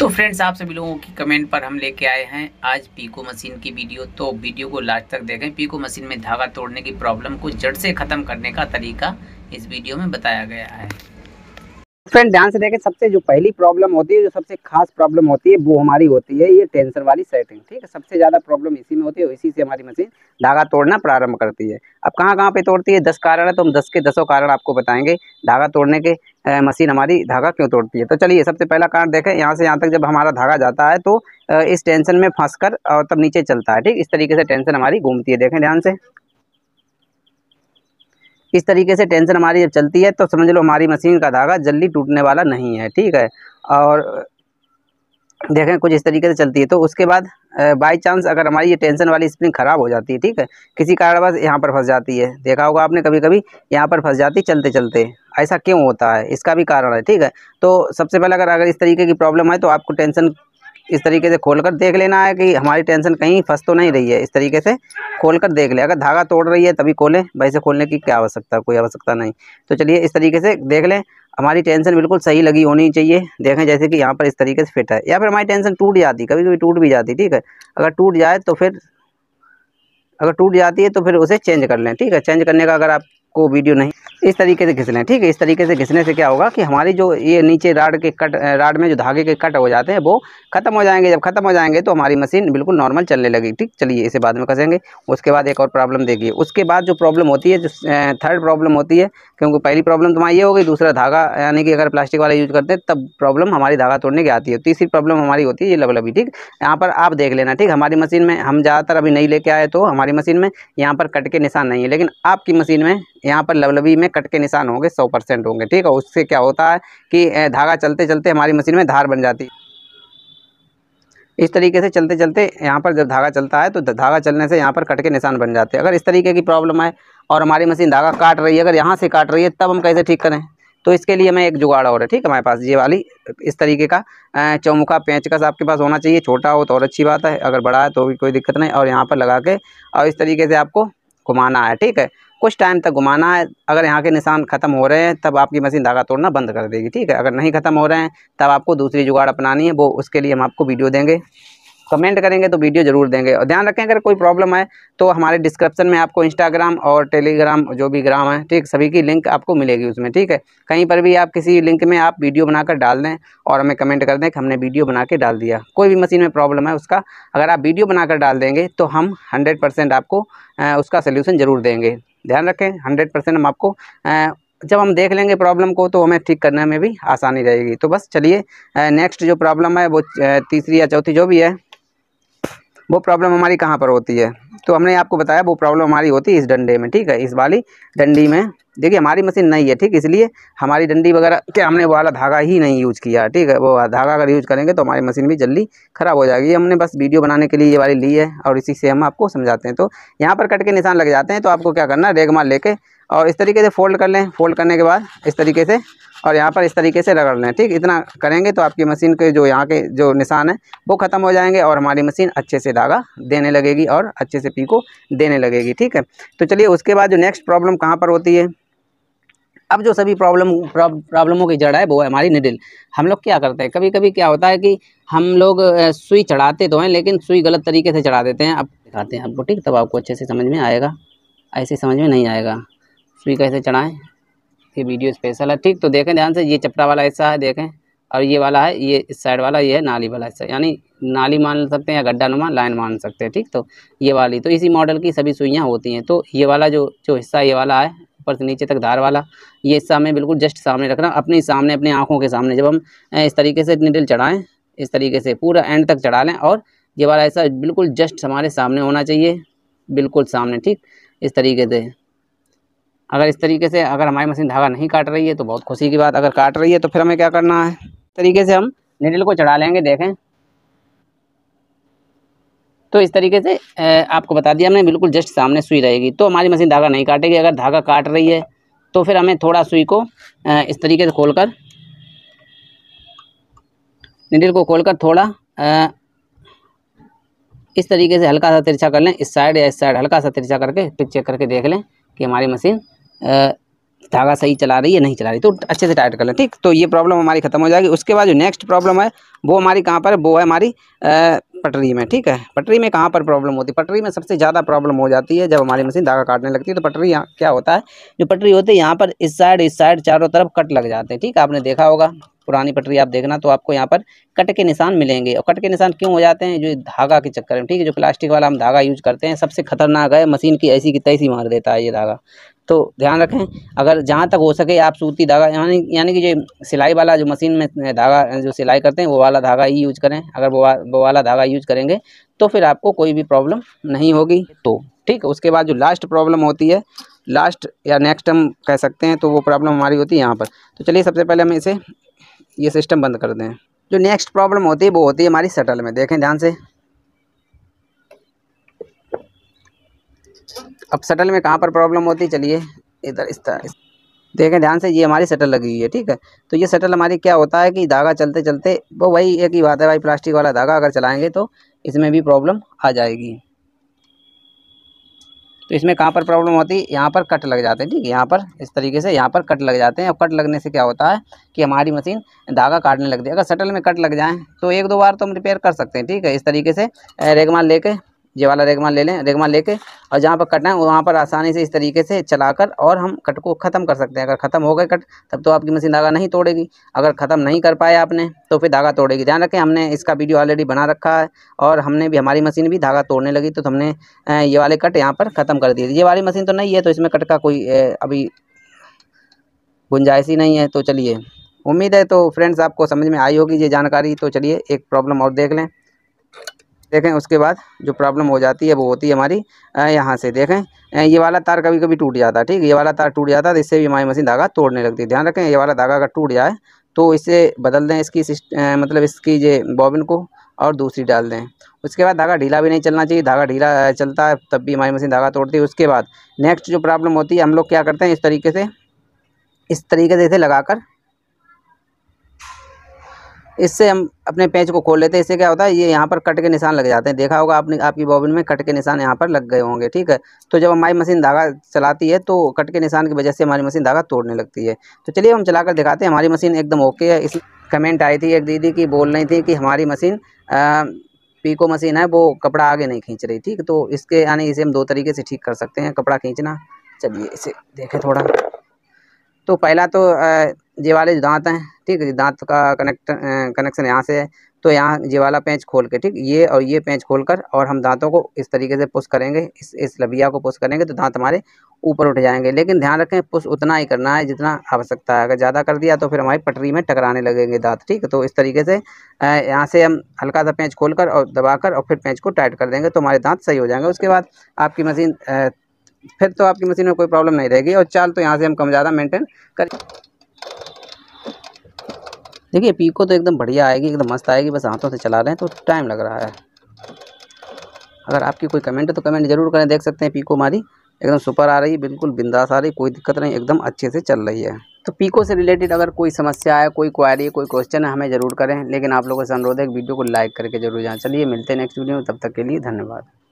तो फ्रेंड्स आप सभी लोगों की कमेंट पर हम लेके आए हैं आज पीको मशीन की वीडियो तो वीडियो को लास्ट तक देखें पीको मशीन में धागा तोड़ने की प्रॉब्लम को जड़ से ख़त्म करने का तरीका इस वीडियो में बताया गया है फ्रेंड ध्यान से देखें सबसे जो पहली प्रॉब्लम होती है जो सबसे खास प्रॉब्लम होती है वो हमारी होती है ये टेंसर वाली सेटिंग ठीक है सबसे ज़्यादा प्रॉब्लम इसी में होती है इसी से हमारी मशीन धागा तोड़ना प्रारंभ करती है अब कहाँ कहाँ पे तोड़ती है दस कारण है तो हम दस के दसों कारण आपको बताएंगे धागा तोड़ने के मशीन हमारी धागा क्यों तोड़ती है तो चलिए सबसे पहला कारण देखें यहाँ से यहाँ तक जब हमारा धागा जाता है तो इस टेंशन में फंस और तब नीचे चलता है ठीक इस तरीके से टेंशन हमारी घूमती है देखें ध्यान से इस तरीके से टेंशन हमारी जब चलती है तो समझ लो हमारी मशीन का धागा जल्दी टूटने वाला नहीं है ठीक है और देखें कुछ इस तरीके से चलती है तो उसके बाद बाई चांस अगर हमारी ये टेंशन वाली स्प्रिंग ख़राब हो जाती है ठीक है किसी कारणवश यहाँ पर फंस जाती है देखा होगा आपने कभी कभी यहाँ पर फंस जाती चलते चलते ऐसा क्यों होता है इसका भी कारण है ठीक है तो सबसे पहले अगर अगर इस तरीके की प्रॉब्लम है तो आपको टेंशन इस तरीके से खोल कर देख लेना है कि हमारी टेंशन कहीं फंस तो नहीं रही है इस तरीके से खोल कर देख ले अगर धागा तोड़ रही है तभी खोलें वैसे खोलने की क्या आवश्यकता कोई आवश्यकता नहीं तो चलिए इस तरीके से देख लें हमारी टेंशन बिल्कुल सही लगी होनी चाहिए देखें जैसे कि यहाँ पर इस तरीके से फिट है या फिर हमारी टेंशन टूट जाती कभी कभी टूट भी जाती ठीक है अगर टूट जाए तो फिर अगर टूट जाती है तो फिर उसे चेंज कर लें ठीक है चेंज करने का अगर आपको वीडियो नहीं इस तरीके से घिस लें ठीक है इस तरीके से घिसने से क्या होगा कि हमारी जो ये नीचे राड के कट राड में जो धागे के कट हो जाते हैं वो खत्म हो जाएंगे जब खत्म हो जाएंगे तो हमारी मशीन बिल्कुल नॉर्मल चलने लगी ठीक चलिए इसे बाद में कसेंगे उसके बाद एक और प्रॉब्लम देखिए उसके बाद जो प्रॉब्लम होती है जो थर्ड प्रॉब्लम होती है क्योंकि पहली प्रॉब्लम तो हमारी ये होगी दूसरा धागा यानी कि अगर प्लास्टिक वाला यूज करते हैं तब प्रॉब्लम हमारी धागा तोड़ने की आती है तीसरी प्रॉब्लम हमारी होती है ये लबलबी ठीक यहाँ पर आप देख लेना ठीक हमारी मशीन में हम ज़्यादातर अभी नहीं लेके आए तो हमारी मशीन में यहाँ पर कट के निशान नहीं है लेकिन आपकी मशीन में यहाँ पर लवलबी में कट के निशान होंगे सौ परसेंट होंगे ठीक है उससे क्या होता है कि धागा चलते चलते हमारी मशीन में धार बन जाती है इस तरीके से चलते चलते यहाँ पर जब धागा चलता है तो धागा चलने से यहाँ पर कट के निशान बन जाते हैं अगर इस तरीके की प्रॉब्लम है और हमारी मशीन धागा काट रही है अगर यहाँ से काट रही है तब हम कैसे ठीक करें तो इसके लिए हमें एक जुगाड़ और है ठीक है हमारे पास ये वाली इस तरीके का चौमुखा पेंचकस आपके पास होना चाहिए छोटा हो तो और अच्छी बात है अगर बड़ा है तो भी कोई दिक्कत नहीं और यहाँ पर लगा के और इस तरीके से आपको घुमाना है ठीक है कुछ टाइम तक घुमाना है अगर यहाँ के निशान ख़त्म हो रहे हैं तब आपकी मशीन धागा तोड़ना बंद कर देगी ठीक है अगर नहीं ख़त्म हो रहे हैं तब आपको दूसरी जुगाड़ अपनानी है वो उसके लिए हम आपको वीडियो देंगे कमेंट करेंगे तो वीडियो ज़रूर देंगे और ध्यान रखें अगर कोई प्रॉब्लम है तो हमारे डिस्क्रिप्शन में आपको इंस्टाग्राम और टेलीग्राम जो भी ग्राम है ठीक सभी की लिंक आपको मिलेगी उसमें ठीक है कहीं पर भी आप किसी लिंक में आप वीडियो बनाकर डाल दें और हमें कमेंट कर दें कि हमने वीडियो बना के डाल दिया कोई भी मशीन में प्रॉब्लम है उसका अगर आप वीडियो बनाकर डाल देंगे तो हम हंड्रेड आपको उसका सोल्यूशन ज़रूर देंगे ध्यान रखें हंड्रेड परसेंट हम आपको जब हम देख लेंगे प्रॉब्लम को तो हमें ठीक करने में भी आसानी रहेगी तो बस चलिए नेक्स्ट जो प्रॉब्लम है वो तीसरी या चौथी जो भी है वो प्रॉब्लम हमारी कहाँ पर होती है तो हमने आपको बताया वो प्रॉब्लम हमारी होती है इस डंडे में ठीक है इस वाली डंडी में देखिए हमारी मशीन नहीं है ठीक इसलिए हमारी डंडी वगैरह क्या हमने वाला धागा ही नहीं यूज़ किया ठीक है वो धागा अगर यूज़ करेंगे तो हमारी मशीन भी जल्दी ख़राब हो जाएगी हमने बस वीडियो बनाने के लिए ये वाली ली है और इसी से हम आपको समझाते हैं तो यहाँ पर कट के निशान लग जाते हैं तो आपको क्या करना है रेगमाल लेके और इस तरीके से फोल्ड कर लें फोल्ड करने के बाद इस तरीके से और यहाँ पर इस तरीके से रगड़ लें ठीक इतना करेंगे तो आपकी मशीन के जो यहाँ के जो निशान हैं वो ख़त्म हो जाएंगे और हमारी मशीन अच्छे से धागा देने लगेगी और अच्छे से पीको देने लगेगी ठीक है तो चलिए उसके बाद जो नेक्स्ट प्रॉब्लम कहाँ पर होती है अब जो सभी प्रॉब्लम प्रॉब्लमों की जड़ है वो है हमारी निडिल हम लोग क्या करते हैं कभी कभी क्या होता है कि हम लोग सुई चढ़ाते तो हैं लेकिन सुई गलत तरीके से चढ़ा देते हैं अब दिखाते हैं आपको ठीक तब आपको अच्छे से समझ में आएगा ऐसे समझ में नहीं आएगा सुई कैसे चढ़ाएं ये वीडियो स्पेशल है ठीक तो देखें ध्यान से ये चपड़ा वाला हिस्सा है देखें और ये वाला है ये इस साइड वाला ये है नाली वाला हिस्सा यानी नाली मान सकते हैं या गड्ढा नुमा लाइन मान सकते हैं ठीक तो ये वाली तो इसी मॉडल की सभी सुइयाँ होती हैं तो ये वाला जो जो हिस्सा ये वाला है ऊपर से नीचे तक धार वाला ये हिस्सा हमें बिल्कुल जस्ट सामने रखना अपने सामने अपने आँखों के सामने जब हम इस तरीके से निडल चढ़ाएँ इस तरीके से पूरा एंड तक चढ़ा लें और ये वाला हिस्सा बिल्कुल जस्ट हमारे सामने होना चाहिए बिल्कुल सामने ठीक इस तरीके से अगर इस तरीके से अगर हमारी मशीन धागा नहीं काट रही है तो बहुत खुशी की बात अगर काट रही है तो फिर हमें क्या करना है तरीके से हम निडल को चढ़ा लेंगे देखें तो इस तरीके से आपको बता दिया हमने बिल्कुल जस्ट सामने सुई रहेगी तो हमारी मशीन धागा नहीं काटेगी अगर धागा काट रही है तो फिर हमें थोड़ा सुई को इस तरीके से खोलकर निडल को खोलकर थोड़ा इस तरीके से हल्का सा तिरछा कर लें इस साइड या इस साइड हल्का सा तिरछा करके फिर चेक करके देख लें कि हमारी मशीन धागा सही चला रही है नहीं चला रही तो अच्छे से टाइट कर लें ठीक तो ये प्रॉब्लम हमारी खत्म हो जाएगी उसके बाद जो नेक्स्ट प्रॉब्लम है वो हमारी कहाँ पर है वो है हमारी पटरी में ठीक है पटरी में कहाँ पर प्रॉब्लम होती है पटरी में सबसे ज़्यादा प्रॉब्लम हो जाती है जब हमारी मशीन धागा काटने लगती है तो पटरी यहाँ क्या होता है जो पटरी होती है यहाँ पर इस साइड इस साइड चारों तरफ कट लग जाते हैं ठीक आपने देखा होगा पुरानी पटरी आप देखना तो आपको यहाँ पर कट के निशान मिलेंगे और कट के निशान क्यों हो जाते हैं जो धागा के चक्कर में ठीक है जो प्लास्टिक वाला हम धागा यूज करते हैं सबसे खतरनाक है मशीन की ऐसी की तैसी मार देता है ये धागा तो ध्यान रखें अगर जहाँ तक हो सके आप सूती धागा यानी यानी कि जो सिलाई वाला जो मशीन में धागा जो सिलाई करते हैं वो वाला धागा ही यूज करें अगर वो वा, वो वाला धागा यूज करेंगे तो फिर आपको कोई भी प्रॉब्लम नहीं होगी तो ठीक है उसके बाद जो लास्ट प्रॉब्लम होती है लास्ट या नेक्स्ट हम कह सकते हैं तो वो प्रॉब्लम हमारी होती है यहाँ पर तो चलिए सबसे पहले हम इसे ये सिस्टम बंद कर दें जो नेक्स्ट प्रॉब्लम होती है वो होती है हमारी सटल में देखें ध्यान से अब शटल में कहाँ पर प्रॉब्लम होती है चलिए इधर इस तरह देखें ध्यान से ये हमारी शटल लगी हुई है ठीक है तो ये शटल हमारी क्या होता है कि धागा चलते चलते वो वही एक ही बात है भाई प्लास्टिक वाला धागा अगर चलाएंगे तो इसमें भी प्रॉब्लम आ जाएगी तो इसमें कहाँ पर प्रॉब्लम होती है यहाँ पर कट लग जाते हैं ठीक है यहाँ पर इस तरीके से यहाँ पर कट लग जाते हैं और कट लगने से क्या होता है कि हमारी मशीन धागा काटने लगती है अगर शटल में कट लग जाए तो एक दो बार तो हम रिपेयर कर सकते हैं ठीक है इस तरीके से रेगमाल लेके ये वाला रेगमा ले लें रेगमा लेके और जहाँ पर कटना है वहाँ पर आसानी से इस तरीके से चलाकर और हम कट को ख़त्म कर सकते हैं अगर ख़त्म हो गए कट तब तो आपकी मशीन धागा नहीं तोड़ेगी अगर ख़त्म नहीं कर पाए आपने तो फिर धागा तोड़ेगी ध्यान रखें हमने इसका वीडियो ऑलरेडी बना रखा है और हमने भी हमारी मशीन भी धागा तोड़ने लगी तो हमने ये वाले कट यहाँ पर ख़त्म कर दिए ये वाली मशीन तो नहीं है तो इसमें कट का कोई अभी गुंजाइश ही नहीं है तो चलिए उम्मीद है तो फ्रेंड्स आपको समझ में आई होगी ये जानकारी तो चलिए एक प्रॉब्लम और देख लें देखें उसके बाद जो प्रॉब्लम हो जाती है वो होती है हमारी यहाँ से देखें ये वाला तार कभी कभी टूट जाता है ठीक ये वाला तार टूट जाता है तो इससे भी हमारी मशीन धागा तोड़ने लगती है ध्यान रखें ये वाला धागा अगर टूट जाए तो इसे बदल दें इसकी मतलब इसकी ये बॉबिन को और दूसरी डाल दें उसके बाद धागा ढीला भी नहीं चलना चाहिए धागा ढीला चलता है तब भी हमारी मशीन धागा तोड़ती है उसके बाद नेक्स्ट जो प्रॉब्लम होती है हम लोग क्या करते हैं इस तरीके से इस तरीके से इसे लगाकर इससे हम अपने पेंच को खोल लेते हैं इससे क्या होता है ये यहाँ पर कट के निशान लग जाते हैं देखा होगा आपने आपकी बॉबिन में कट के निशान यहाँ पर लग गए होंगे ठीक है तो जब हमारी मशीन धागा चलाती है तो कट के निशान की वजह से हमारी मशीन धागा तोड़ने लगती है तो चलिए हम चलाकर दिखाते हैं हमारी मशीन एकदम ओके है इस कमेंट आई थी एक दीदी की बोल रही थी कि हमारी मशीन पीको मशीन है वो कपड़ा आगे नहीं खींच रही ठीक तो इसके यानी इसे हम दो तरीके से ठीक कर सकते हैं कपड़ा खींचना चलिए इसे देखें थोड़ा तो पहला तो ये वाले जो दांत हैं ठीक है दांत का कनेक्ट कनेक्शन यहाँ से है तो यहाँ ये वाला पेंच खोल के ठीक ये और ये पेंच खोल कर और हम दांतों को इस तरीके से पुश करेंगे इस इस लबिया को पुश करेंगे तो दांत हमारे ऊपर उठ जाएंगे लेकिन ध्यान रखें पुश उतना ही करना है जितना आवश्यकता है अगर ज़्यादा कर दिया तो फिर हमारी पटरी में टकराने लगेंगे दांत ठीक है तो इस तरीके से यहाँ से हम हल्का सा पेंच खोल कर और दबा कर और फिर पेंच को टाइट कर देंगे तो हमारे दांत सही हो जाएंगे उसके बाद आपकी मशीन फिर तो आपकी मशीन में कोई प्रॉब्लम नहीं रहेगी और चाल तो यहाँ से हम कम ज़्यादा मेंटेन करें देखिए पीको तो एकदम बढ़िया आएगी एकदम मस्त आएगी बस हाथों से चला रहे हैं तो टाइम लग रहा है अगर आपकी कोई कमेंट है तो कमेंट जरूर करें देख सकते हैं पीको हमारी एकदम सुपर आ रही है बिल्कुल बिंदास आ रही कोई दिक्कत नहीं एकदम अच्छे से चल रही है तो पीको से रिलेटेड अगर कोई समस्या है कोई क्वारी कोई क्वेश्चन है हमें ज़रूर करें लेकिन आप लोगों से अनुरोध है वीडियो को लाइक करके जरूर जाना चलिए मिलते हैं नेक्स्ट वीडियो में तब तक के लिए धन्यवाद